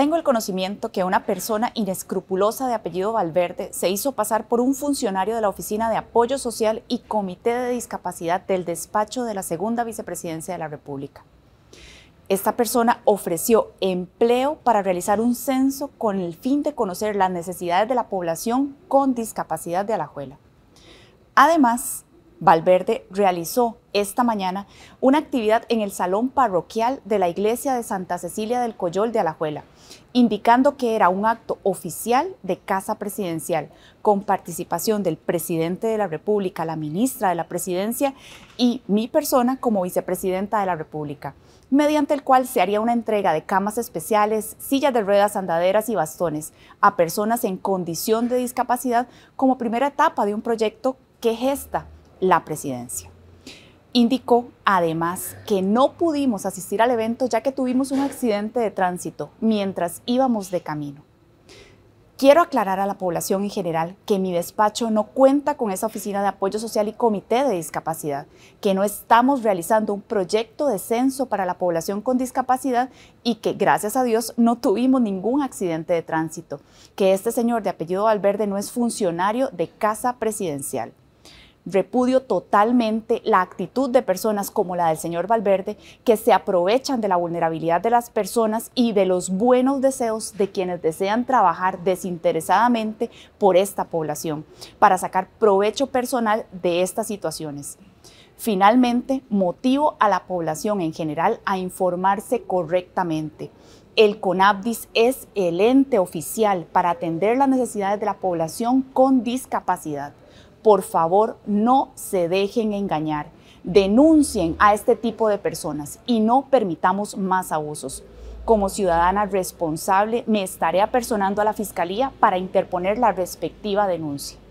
Tengo el conocimiento que una persona inescrupulosa de apellido Valverde se hizo pasar por un funcionario de la Oficina de Apoyo Social y Comité de Discapacidad del despacho de la segunda vicepresidencia de la República. Esta persona ofreció empleo para realizar un censo con el fin de conocer las necesidades de la población con discapacidad de Alajuela. Además, Valverde realizó esta mañana una actividad en el salón parroquial de la iglesia de Santa Cecilia del Coyol de Alajuela, indicando que era un acto oficial de Casa Presidencial, con participación del presidente de la República, la ministra de la Presidencia y mi persona como vicepresidenta de la República, mediante el cual se haría una entrega de camas especiales, sillas de ruedas, andaderas y bastones a personas en condición de discapacidad como primera etapa de un proyecto que gesta la presidencia. Indicó además que no pudimos asistir al evento ya que tuvimos un accidente de tránsito mientras íbamos de camino. Quiero aclarar a la población en general que mi despacho no cuenta con esa oficina de apoyo social y comité de discapacidad, que no estamos realizando un proyecto de censo para la población con discapacidad y que gracias a Dios no tuvimos ningún accidente de tránsito, que este señor de apellido Valverde no es funcionario de Casa Presidencial. Repudio totalmente la actitud de personas como la del señor Valverde que se aprovechan de la vulnerabilidad de las personas y de los buenos deseos de quienes desean trabajar desinteresadamente por esta población para sacar provecho personal de estas situaciones. Finalmente, motivo a la población en general a informarse correctamente el CONAPDIS es el ente oficial para atender las necesidades de la población con discapacidad. Por favor, no se dejen engañar. Denuncien a este tipo de personas y no permitamos más abusos. Como ciudadana responsable, me estaré apersonando a la Fiscalía para interponer la respectiva denuncia.